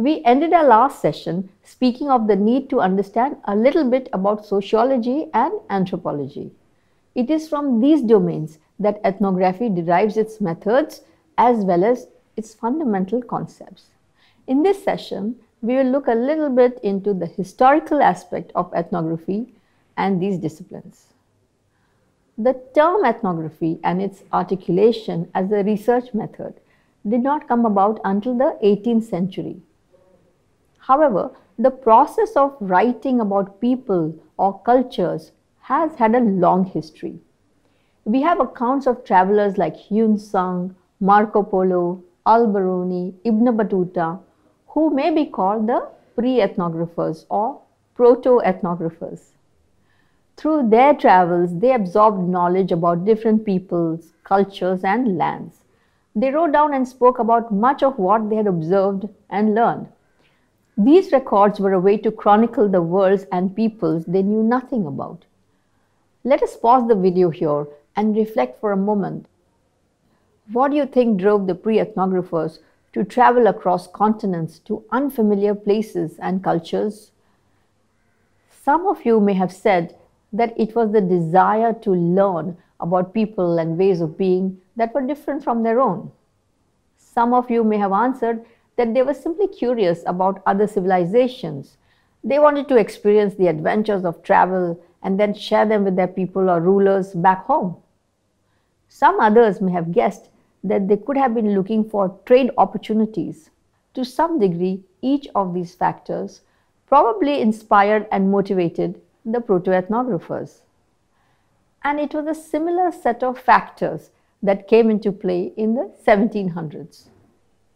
We ended our last session speaking of the need to understand a little bit about sociology and anthropology. It is from these domains that ethnography derives its methods as well as its fundamental concepts. In this session, we will look a little bit into the historical aspect of ethnography and these disciplines. The term ethnography and its articulation as a research method did not come about until the 18th century. However, the process of writing about people or cultures has had a long history. We have accounts of travelers like Yun Sung, Marco Polo, Alberoni, Ibn Battuta, who may be called the pre-ethnographers or proto-ethnographers. Through their travels, they absorbed knowledge about different peoples, cultures and lands. They wrote down and spoke about much of what they had observed and learned. These records were a way to chronicle the worlds and peoples they knew nothing about. Let us pause the video here and reflect for a moment. What do you think drove the pre ethnographers to travel across continents to unfamiliar places and cultures? Some of you may have said that it was the desire to learn about people and ways of being that were different from their own. Some of you may have answered that they were simply curious about other civilizations. They wanted to experience the adventures of travel and then share them with their people or rulers back home. Some others may have guessed that they could have been looking for trade opportunities. To some degree, each of these factors probably inspired and motivated the protoethnographers. And it was a similar set of factors that came into play in the 1700s.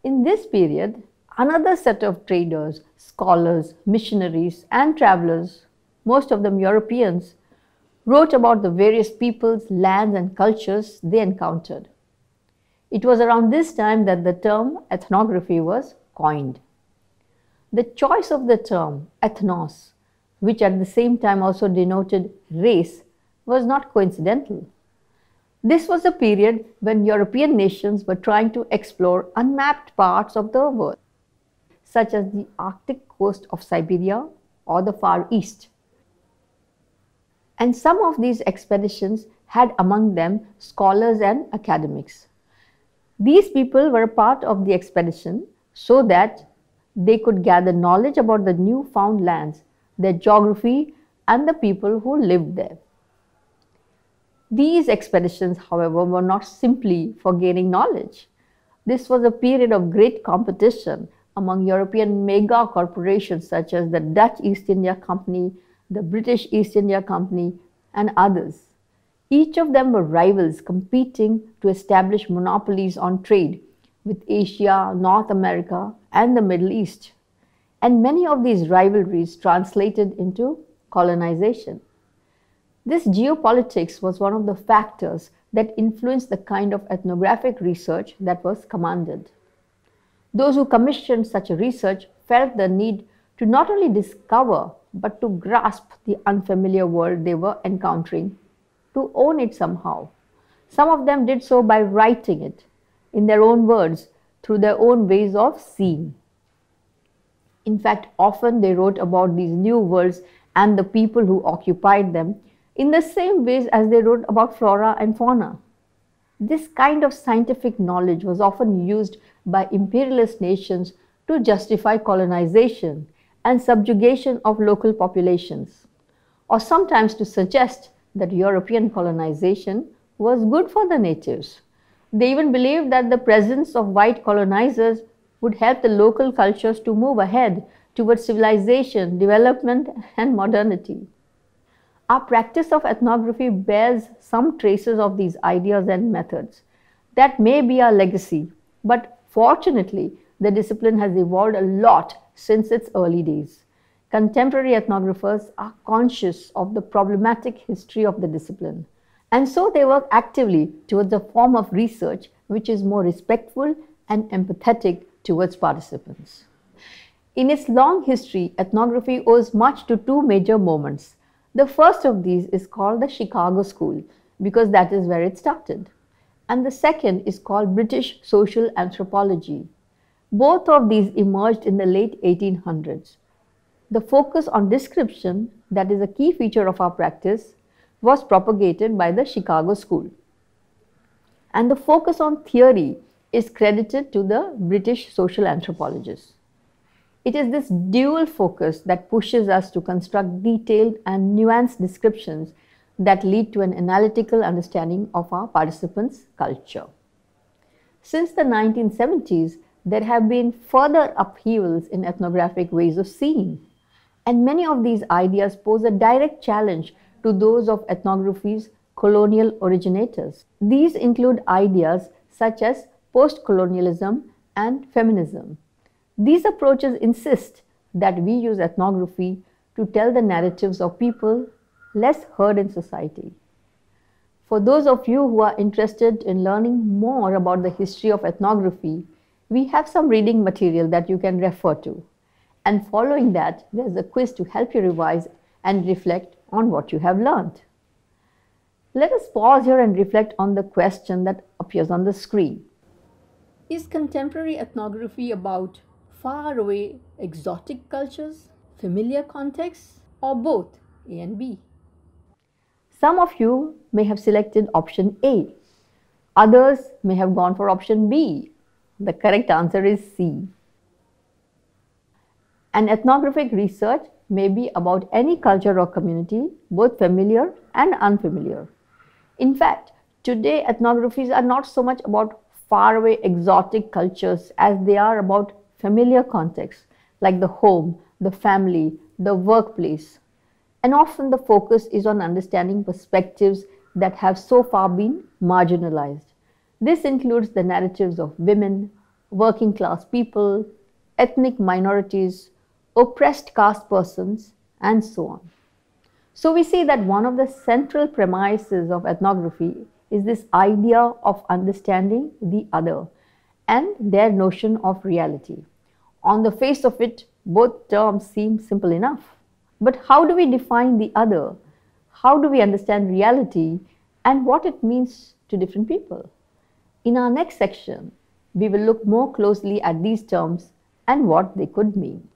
In this period, another set of traders, scholars, missionaries, and travelers, most of them Europeans, wrote about the various peoples, lands, and cultures they encountered. It was around this time that the term ethnography was coined. The choice of the term ethnos, which at the same time also denoted race, was not coincidental. This was a period when European nations were trying to explore unmapped parts of the world, such as the Arctic coast of Siberia or the Far East. And some of these expeditions had among them scholars and academics. These people were a part of the expedition so that they could gather knowledge about the new found lands, their geography, and the people who lived there. These expeditions, however, were not simply for gaining knowledge. This was a period of great competition among European mega corporations such as the Dutch East India Company, the British East India Company, and others. Each of them were rivals competing to establish monopolies on trade with Asia, North America, and the Middle East. And many of these rivalries translated into colonization. This geopolitics was one of the factors that influenced the kind of ethnographic research that was commanded. Those who commissioned such a research felt the need to not only discover but to grasp the unfamiliar world they were encountering, to own it somehow. Some of them did so by writing it in their own words through their own ways of seeing. In fact, often they wrote about these new worlds and the people who occupied them in the same ways as they wrote about flora and fauna. This kind of scientific knowledge was often used by imperialist nations to justify colonization and subjugation of local populations, or sometimes to suggest that European colonization was good for the natives. They even believed that the presence of white colonizers would help the local cultures to move ahead towards civilization, development, and modernity. Our practice of ethnography bears some traces of these ideas and methods. That may be our legacy, but fortunately, the discipline has evolved a lot since its early days. Contemporary ethnographers are conscious of the problematic history of the discipline, and so they work actively towards a form of research which is more respectful and empathetic towards participants. In its long history, ethnography owes much to two major moments the first of these is called the Chicago School because that is where it started. And the second is called British Social Anthropology. Both of these emerged in the late 1800s. The focus on description, that is a key feature of our practice, was propagated by the Chicago School. And the focus on theory is credited to the British social anthropologists. It is this dual focus that pushes us to construct detailed and nuanced descriptions that lead to an analytical understanding of our participants' culture. Since the 1970s, there have been further upheavals in ethnographic ways of seeing, and many of these ideas pose a direct challenge to those of ethnography's colonial originators. These include ideas such as post colonialism and feminism. These approaches insist that we use ethnography to tell the narratives of people less heard in society. For those of you who are interested in learning more about the history of ethnography, we have some reading material that you can refer to. And following that, there's a quiz to help you revise and reflect on what you have learned. Let us pause here and reflect on the question that appears on the screen. Is contemporary ethnography about faraway exotic cultures, familiar contexts, or both A and B? Some of you may have selected option A. Others may have gone for option B. The correct answer is C. An ethnographic research may be about any culture or community, both familiar and unfamiliar. In fact, today ethnographies are not so much about faraway exotic cultures as they are about familiar contexts like the home, the family, the workplace. And often the focus is on understanding perspectives that have so far been marginalized. This includes the narratives of women, working class people, ethnic minorities, oppressed caste persons, and so on. So we see that one of the central premises of ethnography is this idea of understanding the other and their notion of reality. On the face of it, both terms seem simple enough. But how do we define the other? How do we understand reality and what it means to different people? In our next section, we will look more closely at these terms and what they could mean.